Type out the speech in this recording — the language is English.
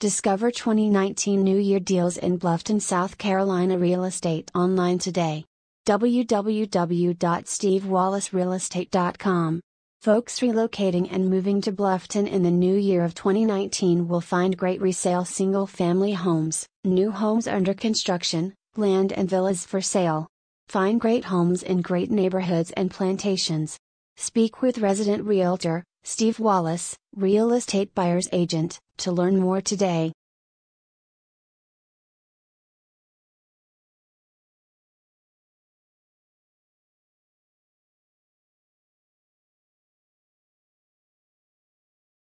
Discover 2019 New Year deals in Bluffton, South Carolina real estate online today. www.stevewallacerealestate.com. Folks relocating and moving to Bluffton in the new year of 2019 will find great resale single family homes, new homes under construction, land and villas for sale. Find great homes in great neighborhoods and plantations. Speak with resident realtor, Steve Wallace, real estate buyer's agent, to learn more today.